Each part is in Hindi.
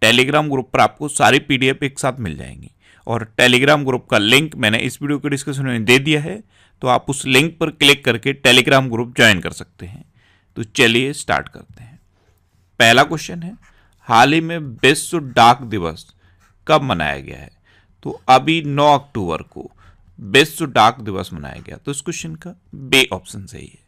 टेलीग्राम ग्रुप पर आपको सारी पीडीएफ एक साथ मिल जाएंगी और टेलीग्राम ग्रुप का लिंक मैंने इस वीडियो के डिस्क्रिप्शन में दे दिया है तो आप उस लिंक पर क्लिक करके टेलीग्राम ग्रुप ज्वाइन कर सकते हैं तो चलिए स्टार्ट करते हैं पहला क्वेश्चन है हाल ही में विश्व डाक दिवस कब मनाया गया है तो अभी 9 अक्टूबर को विश्व डाक दिवस मनाया गया तो इस क्वेश्चन का बे ऑप्शन सही है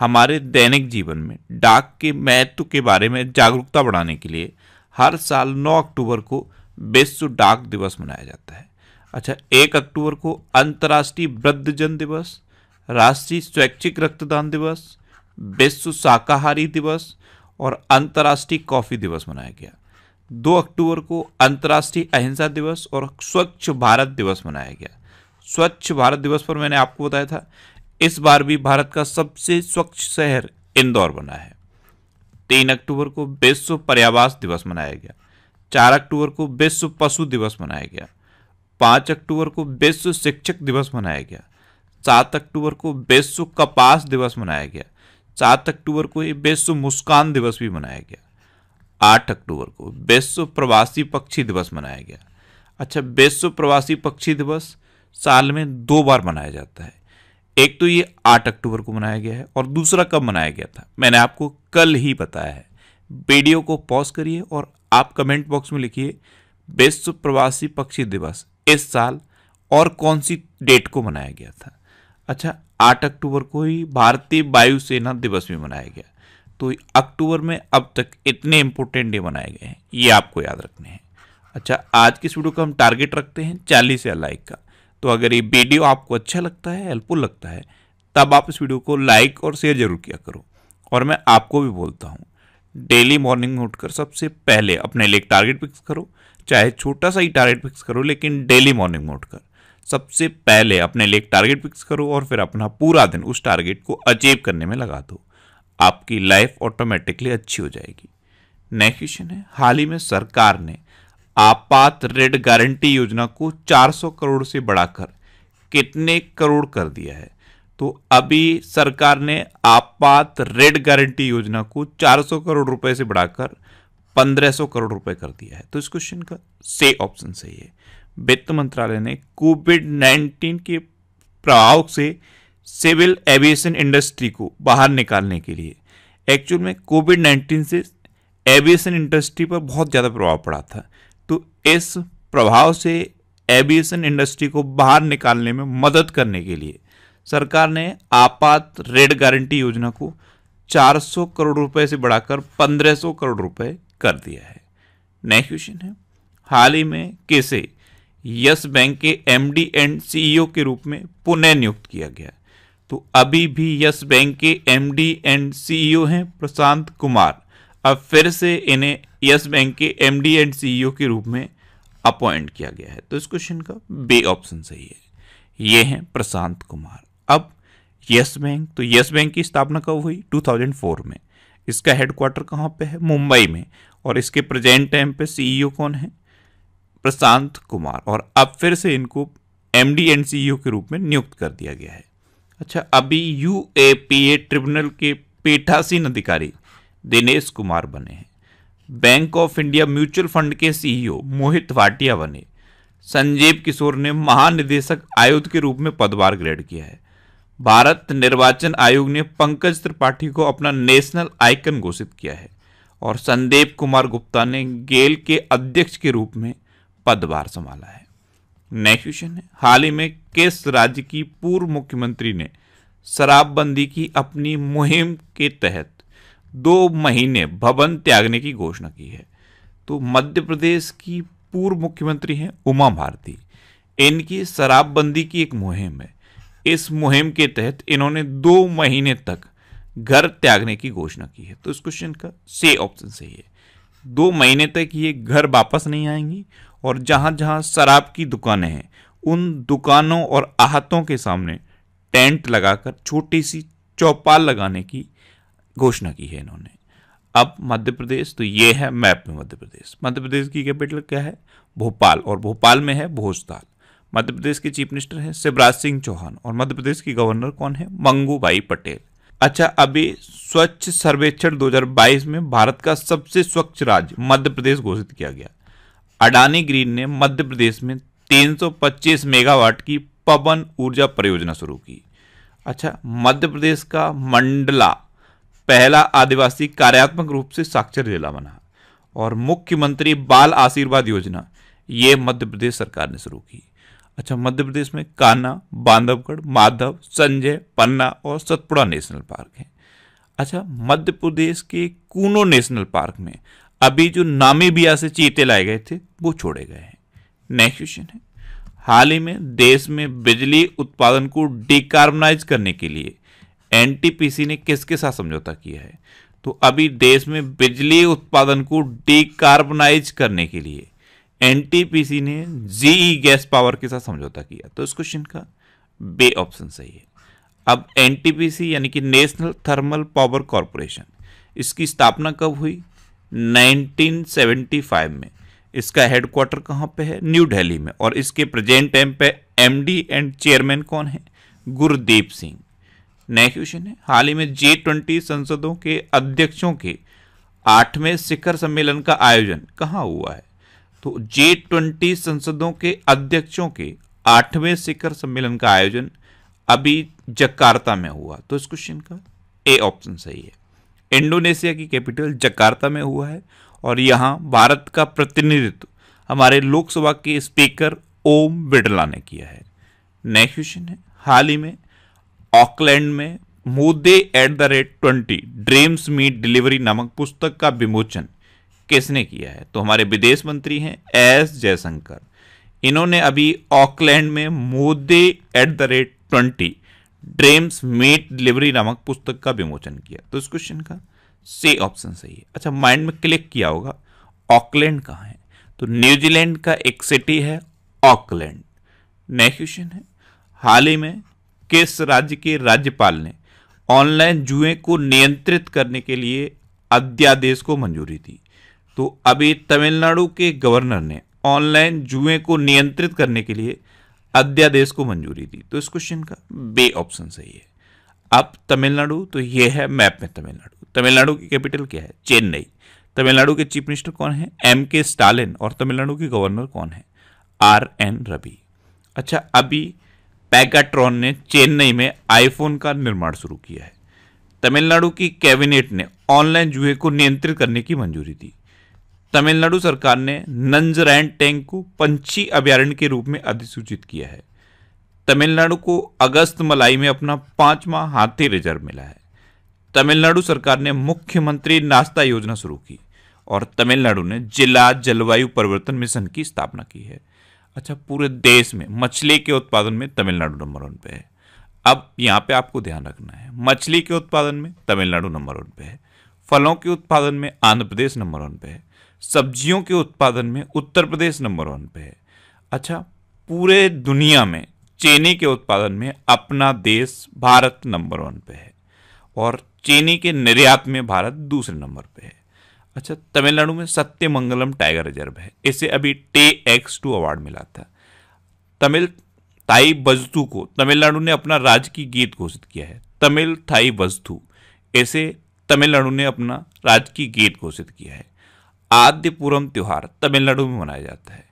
हमारे दैनिक जीवन में डाक के महत्व के बारे में जागरूकता बढ़ाने के लिए हर साल 9 अक्टूबर को विश्व डाक दिवस मनाया जाता है अच्छा एक अक्टूबर को अंतर्राष्ट्रीय वृद्धजन दिवस राष्ट्रीय स्वैच्छिक रक्तदान दिवस विश्व शाकाहारी दिवस और अंतर्राष्ट्रीय कॉफ़ी दिवस मनाया गया दो अक्टूबर को अंतर्राष्ट्रीय अहिंसा दिवस और स्वच्छ भारत दिवस मनाया गया स्वच्छ भारत दिवस पर मैंने आपको बताया था इस बार भी भारत का सबसे स्वच्छ शहर इंदौर बना है तीन अक्टूबर को विश्व पर्यावास दिवस मनाया गया चार अक्टूबर को विश्व पशु दिवस मनाया गया पाँच अक्टूबर को विश्व शिक्षक दिवस मनाया गया सात अक्टूबर को विश्व कपास दिवस मनाया गया सात अक्टूबर को ये विश्व मुस्कान दिवस भी मनाया गया आठ अक्टूबर को विश्व प्रवासी पक्षी दिवस मनाया गया अच्छा विश्व प्रवासी पक्षी दिवस साल में दो बार मनाया जाता है एक तो ये आठ अक्टूबर को मनाया गया है और दूसरा कब मनाया गया था मैंने आपको कल ही बताया है वीडियो को पॉज करिए और आप कमेंट बॉक्स में लिखिए विश्व प्रवासी पक्षी दिवस इस साल और कौन सी डेट को मनाया गया था अच्छा आठ अक्टूबर को ही भारतीय वायुसेना दिवस भी मनाया गया तो अक्टूबर में अब तक इतने इंपॉर्टेंट डे मनाए गए हैं ये आपको याद रखने हैं अच्छा आज की इस वीडियो का हम टारगेट रखते हैं चालीस या लाइक का तो अगर ये वीडियो आपको अच्छा लगता है हेल्पफुल लगता है तब आप इस वीडियो को लाइक और शेयर जरूर किया करो और मैं आपको भी बोलता हूँ डेली मॉर्निंग में उठकर सबसे पहले अपने लिए टारगेट फिक्स करो चाहे छोटा सा ही टारगेट फिक्स करो लेकिन डेली मॉर्निंग में उठकर सबसे पहले अपने लिए टारगेट फिक्स करो और फिर अपना पूरा दिन उस टारगेट को अचीव करने में लगा दो आपकी लाइफ ऑटोमेटिकली अच्छी हो जाएगी नेक्स्ट क्वेश्चन है हाल ही में सरकार ने आपात ऋण गारंटी योजना को 400 करोड़ से बढ़ाकर कितने करोड़ कर दिया है तो अभी सरकार ने आपात ऋण गारंटी योजना को 400 करोड़ रुपए से बढ़ाकर 1500 करोड़ रुपए कर दिया है तो इस क्वेश्चन का से ऑप्शन सही है वित्त मंत्रालय ने कोविड 19 के प्रभाव से सिविल एविएशन इंडस्ट्री को बाहर निकालने के लिए एक्चुअल में कोविड 19 से एविएशन इंडस्ट्री पर बहुत ज़्यादा प्रभाव पड़ा था तो इस प्रभाव से एविएशन इंडस्ट्री को बाहर निकालने में मदद करने के लिए सरकार ने आपात रेड गारंटी योजना को 400 करोड़ रुपए से बढ़ाकर 1500 करोड़ रुपए कर दिया है नेक्स्ट क्वेश्चन है हाल ही में कैसे यस बैंक के एमडी एंड सीईओ के रूप में पुनः नियुक्त किया गया तो अभी भी यस बैंक के एमडी एंड सीईओ हैं प्रशांत कुमार अब फिर से इन्हें यस बैंक के एम डी एंड सीईओ के रूप में अपॉइंट किया गया है तो इस क्वेश्चन का बे ऑप्शन सही है ये हैं प्रशांत कुमार अब यस बैंक तो यस बैंक की स्थापना कब हुई 2004 में इसका हेडक्वार्टर कहाँ पे है मुंबई में और इसके प्रेजेंट टाइम पे सीईओ e कौन है प्रशांत कुमार और अब फिर से इनको एम डी एंड सीईओ के रूप में नियुक्त कर दिया गया है अच्छा अभी U A P A tribunal के पीठासीन अधिकारी दिनेश कुमार बने हैं Bank of India mutual fund के सीईओ मोहित भाटिया बने संजीव किशोर ने महानिदेशक आयुक्त के रूप में पदभार ग्रहण किया है भारत निर्वाचन आयोग ने पंकज त्रिपाठी को अपना नेशनल आइकन घोषित किया है और संदीप कुमार गुप्ता ने गेल के अध्यक्ष के रूप में पदभार संभाला है नेक्स्ट क्वेश्चन है हाल ही में किस राज्य की पूर्व मुख्यमंत्री ने शराबबंदी की अपनी मुहिम के तहत दो महीने भवन त्यागने की घोषणा की है तो मध्य प्रदेश की पूर्व मुख्यमंत्री हैं उमा भारती इनकी शराबबंदी की एक मुहिम है इस मुहिम के तहत इन्होंने दो महीने तक घर त्यागने की घोषणा की है तो इस क्वेश्चन का से ऑप्शन सही है दो महीने तक ये घर वापस नहीं आएंगी और जहाँ जहाँ शराब की दुकानें हैं उन दुकानों और आहतों के सामने टेंट लगाकर छोटी सी चौपाल लगाने की घोषणा की है इन्होंने अब मध्य प्रदेश तो ये है मैप में मध्य प्रदेश मध्य प्रदेश की कैपिटल क्या है भोपाल और भोपाल में है भोजताल मध्य प्रदेश के चीफ मिनिस्टर हैं शिवराज सिंह चौहान और मध्य प्रदेश की गवर्नर कौन है मंगू भाई पटेल अच्छा अभी स्वच्छ सर्वेक्षण 2022 में भारत का सबसे स्वच्छ राज्य मध्य प्रदेश घोषित किया गया अडानी ग्रीन ने मध्य प्रदेश में 325 मेगावाट की पवन ऊर्जा परियोजना शुरू की अच्छा मध्य प्रदेश का मंडला पहला आदिवासी कार्यात्मक रूप से साक्षर जिला बना और मुख्यमंत्री बाल आशीर्वाद योजना ये मध्य प्रदेश सरकार ने शुरू की अच्छा मध्य प्रदेश में कान्हा बांधवगढ़ माधव संजय पन्ना और सतपुड़ा नेशनल पार्क हैं अच्छा मध्य प्रदेश के कूनो नेशनल पार्क में अभी जो नामीबिया से चीते लाए गए थे वो छोड़े गए हैं नेक्स्ट क्वेश्चन है हाल ही में देश में बिजली उत्पादन को डिकार्बनाइज करने के लिए एनटीपीसी ने किसके साथ समझौता किया है तो अभी देश में बिजली उत्पादन को डिकार्बनाइज करने के लिए एनटीपीसी ने जीई गैस पावर के साथ समझौता किया तो इस क्वेश्चन का बे ऑप्शन सही है अब एनटीपीसी यानी कि नेशनल थर्मल पावर कॉरपोरेशन इसकी स्थापना कब हुई 1975 में इसका हेडक्वार्टर कहाँ पे है न्यू दिल्ली में और इसके प्रेजेंट टाइम पे एमडी एंड चेयरमैन कौन है गुरदीप सिंह नया क्वेश्चन है हाल ही में जे ट्वेंटी संसदों के अध्यक्षों के आठवें शिखर सम्मेलन का आयोजन कहाँ हुआ है तो जे ट्वेंटी संसदों के अध्यक्षों के आठवें शिखर सम्मेलन का आयोजन अभी जकार्ता में हुआ तो इस क्वेश्चन का ए ऑप्शन सही है इंडोनेशिया की कैपिटल जकार्ता में हुआ है और यहाँ भारत का प्रतिनिधित्व हमारे लोकसभा के स्पीकर ओम बिड़ला ने किया है नेक्स्ट क्वेश्चन है हाल ही में ऑकलैंड में Modi at the rate twenty dreams meet delivery नामक पुस्तक का विमोचन किसने किया है तो हमारे विदेश मंत्री हैं एस जयशंकर इन्होंने अभी ऑकलैंड में Modi at the rate twenty dreams meet delivery नामक पुस्तक का विमोचन किया तो इस क्वेश्चन का से ऑप्शन सही है अच्छा माइंड में क्लिक किया होगा ऑकलैंड कहाँ है तो न्यूजीलैंड का एक सिटी है ऑकलैंड नेक्स्ट क्वेश्चन है हाल ही में किस राज्य के राज्यपाल ने ऑनलाइन जुए को नियंत्रित करने के लिए अध्यादेश को मंजूरी दी तो अभी तमिलनाडु के गवर्नर ने ऑनलाइन जुए को नियंत्रित करने के लिए अध्यादेश को मंजूरी दी तो इस क्वेश्चन का बे ऑप्शन सही है अब तमिलनाडु तो ये है मैप में तमिलनाडु तमिलनाडु की कैपिटल क्या है चेन्नई तमिलनाडु के चीफ मिनिस्टर कौन है एम के स्टालिन और तमिलनाडु के गवर्नर कौन है आर एन रवि अच्छा अभी पैगाट्रॉन ने चेन्नई में आईफोन का निर्माण शुरू किया है तमिलनाडु की कैबिनेट ने ऑनलाइन जुए को नियंत्रित करने की मंजूरी दी तमिलनाडु सरकार ने नंजरैन टैंक को पंछी अभ्यारण्य के रूप में अधिसूचित किया है तमिलनाडु को अगस्त मलाई में अपना पांचवा हाथी रिजर्व मिला है तमिलनाडु सरकार ने मुख्यमंत्री नाश्ता योजना शुरू की और तमिलनाडु ने जिला जलवायु परिवर्तन मिशन की स्थापना की है अच्छा पूरे देश में मछली के उत्पादन में तमिलनाडु नंबर वन पे है अब यहाँ पे आपको ध्यान रखना है मछली के उत्पादन में तमिलनाडु नंबर वन पे है फलों के उत्पादन में आंध्र प्रदेश नंबर वन पे है सब्जियों के उत्पादन में उत्तर प्रदेश नंबर वन पे है अच्छा पूरे दुनिया में चीनी के उत्पादन में अपना देश भारत नंबर वन पे है और चीनी के निर्यात में भारत दूसरे नंबर पे है अच्छा तमिलनाडु में सत्यमंगलम टाइगर रिजर्व है इसे अभी टे एक्स टू अवार्ड मिला था तमिल ताई बजतू को तमिलनाडु ने अपना राज्य की गीत घोषित किया है तमिल थाई बजथू इसे तमिलनाडु ने अपना राज्य की गीत घोषित किया है आद्यपुरम त्यौहार तमिलनाडु में मनाया जाता है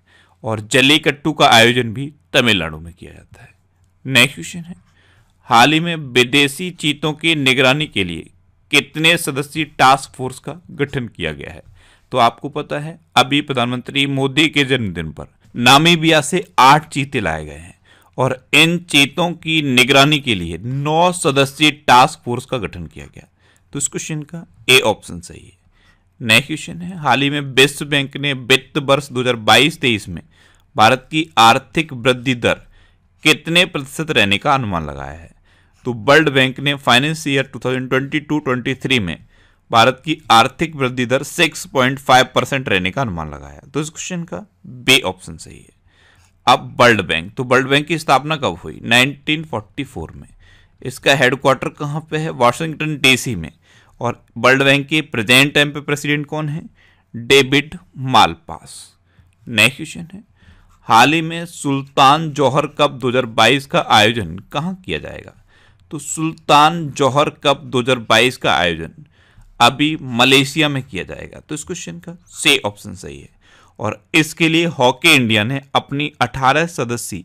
और जलीकट्टू का आयोजन भी तमिलनाडु में किया जाता है नेक्स्ट क्वेश्चन है हाल ही में विदेशी चीतों की निगरानी के लिए कितने सदस्यीय टास्क फोर्स का गठन किया गया है तो आपको पता है अभी प्रधानमंत्री मोदी के जन्मदिन पर नामीबिया से आठ चीते लाए गए हैं और इन चीतों की निगरानी के लिए नौ सदस्यीय टास्क फोर्स का गठन किया गया तो इस क्वेश्चन का ए ऑप्शन सही है नेक्स्ट क्वेश्चन है हाल ही में विश्व बैंक ने वित्त वर्ष 2022-23 में भारत की आर्थिक वृद्धि दर कितने प्रतिशत रहने का अनुमान लगाया है तो वर्ल्ड बैंक ने फाइनेंस ईयर 2022-23 में भारत की आर्थिक वृद्धि दर 6.5 परसेंट रहने का अनुमान लगाया तो इस क्वेश्चन का बे ऑप्शन सही है अब वर्ल्ड बैंक तो वर्ल्ड बैंक की स्थापना कब हुई 1944 में इसका हेडक्वार्टर कहाँ पे है वाशिंगटन डीसी में और वर्ल्ड बैंक के प्रेजेंट टाइम पे प्रेसिडेंट कौन है डेविड मालपास नेक्स्ट क्वेश्चन है हाल ही में सुल्तान जौहर कप 2022 का आयोजन कहाँ किया जाएगा तो सुल्तान जौहर कप 2022 का आयोजन अभी मलेशिया में किया जाएगा तो इस क्वेश्चन का से ऑप्शन सही है और इसके लिए हॉकी इंडिया ने अपनी 18 सदस्यीय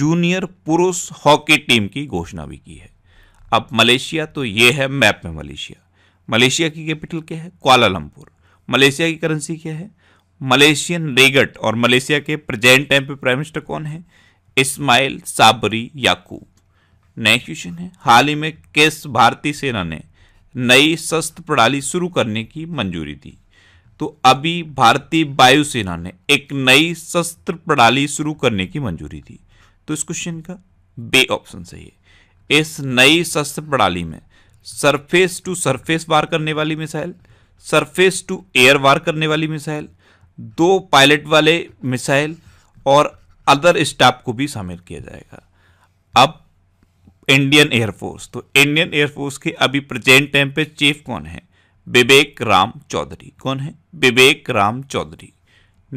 जूनियर पुरुष हॉकी टीम की घोषणा भी की है अब मलेशिया तो ये है मैप में मलेशिया मलेशिया की कैपिटल क्या है क्वालालंपुर मलेशिया की करेंसी क्या है मलेशियन रेगट और मलेशिया के प्रेजेंट टाइम पे प्राइम मिनिस्टर कौन है इस्माइल साबरी याकूब नया क्वेश्चन है हाल ही में किस भारतीय सेना ने नई शस्त्र प्रणाली शुरू करने की मंजूरी दी तो अभी भारतीय वायुसेना ने एक नई शस्त्र प्रणाली शुरू करने की मंजूरी दी तो इस क्वेश्चन का बे ऑप्शन सही है इस नई शस्त्र प्रणाली में सरफेस टू सरफेस वार करने वाली मिसाइल सरफेस टू एयर वार करने वाली मिसाइल दो पायलट वाले मिसाइल और अदर स्टाफ को भी शामिल किया जाएगा अब इंडियन एयरफोर्स तो इंडियन एयरफोर्स के अभी प्रेजेंट टाइम पे चीफ कौन है विवेक राम चौधरी कौन है विवेक राम चौधरी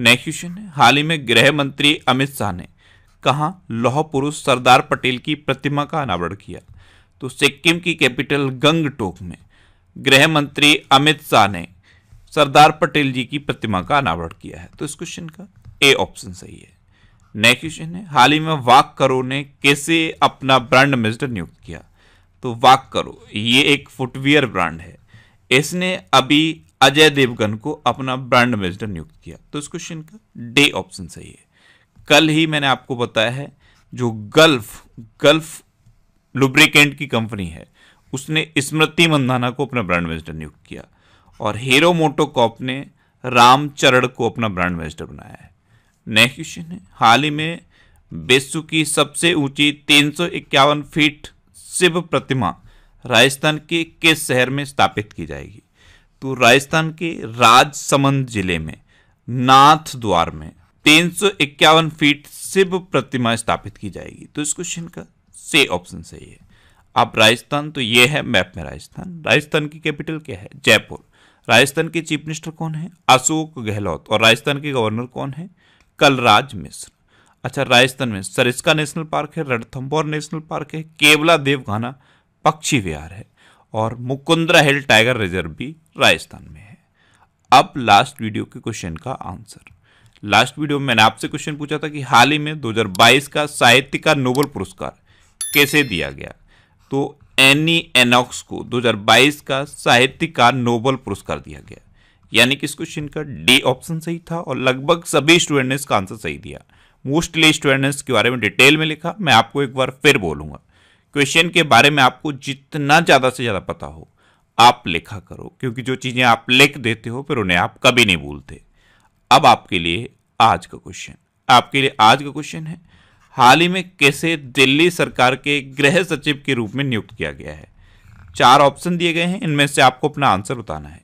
नेक्स्ट क्वेश्चन है हाल ही में गृह मंत्री अमित शाह ने कहा लौह पुरुष सरदार पटेल की प्रतिमा का अनावरण किया तो सिक्किम की कैपिटल गंगटोक में गृह मंत्री अमित शाह ने सरदार पटेल जी की प्रतिमा का अनावरण किया है तो इस क्वेश्चन का ए ऑप्शन सही है नेक्स्ट क्वेश्चन है हाल ही में वाक करो ने कैसे अपना ब्रांड एम्बेसडर नियुक्त किया तो वाक करो ये एक फुटवियर ब्रांड है इसने अभी अजय देवगन को अपना ब्रांड एम्बेसडर नियुक्त किया तो इस क्वेश्चन का डे ऑप्शन सही है कल ही मैंने आपको बताया है जो गल्फ गल्फ लुब्रिकेंट की कंपनी है उसने स्मृति मंदाना को अपना ब्रांड एम्बेसडर नियुक्त किया और हीरो मोटोकॉप ने रामचरण को अपना ब्रांड एम्बेसडर बनाया है नेक्स्ट हाल ही में विश्व की सबसे ऊंची तीन फीट शिव प्रतिमा राजस्थान के किस शहर में स्थापित की जाएगी तो राजस्थान के राजसमंद जिले में नाथ द्वार में तीन फीट शिव प्रतिमा स्थापित की जाएगी तो इस क्वेश्चन का से ऑप्शन सही है अब राजस्थान तो ये है मैप में राजस्थान राजस्थान की कैपिटल क्या है जयपुर राजस्थान के चीफ मिनिस्टर कौन है अशोक गहलोत और राजस्थान के गवर्नर कौन है कलराज मिश्र अच्छा राजस्थान में सरिस्का नेशनल पार्क है रणथम्बोर नेशनल पार्क है केवला देवघाना पक्षी विहार है और मुकुंद्रा हिल टाइगर रिजर्व भी राजस्थान में है अब लास्ट वीडियो के क्वेश्चन का आंसर लास्ट वीडियो में मैंने आपसे क्वेश्चन पूछा था कि हाल ही में 2022 का साहित्य का नोबल पुरस्कार कैसे दिया गया तो एनी एनॉक्स को 2022 का साहित्य का नोबल पुरस्कार दिया गया यानी कि इस क्वेश्चन का डी ऑप्शन सही था और लगभग सभी स्टूडेंट ने इसका आंसर सही दिया मोस्टली स्टूडेंट्स के बारे में डिटेल में लिखा मैं आपको एक बार फिर बोलूंगा क्वेश्चन के बारे में आपको जितना ज़्यादा से ज़्यादा पता हो आप लिखा करो क्योंकि जो चीज़ें आप लिख देते हो फिर उन्हें आप कभी नहीं भूलते अब आपके लिए आज का क्वेश्चन आपके लिए आज का क्वेश्चन है हाल ही में कैसे दिल्ली सरकार के गृह सचिव के रूप में नियुक्त किया गया है चार ऑप्शन दिए गए हैं इनमें से आपको अपना आंसर बताना है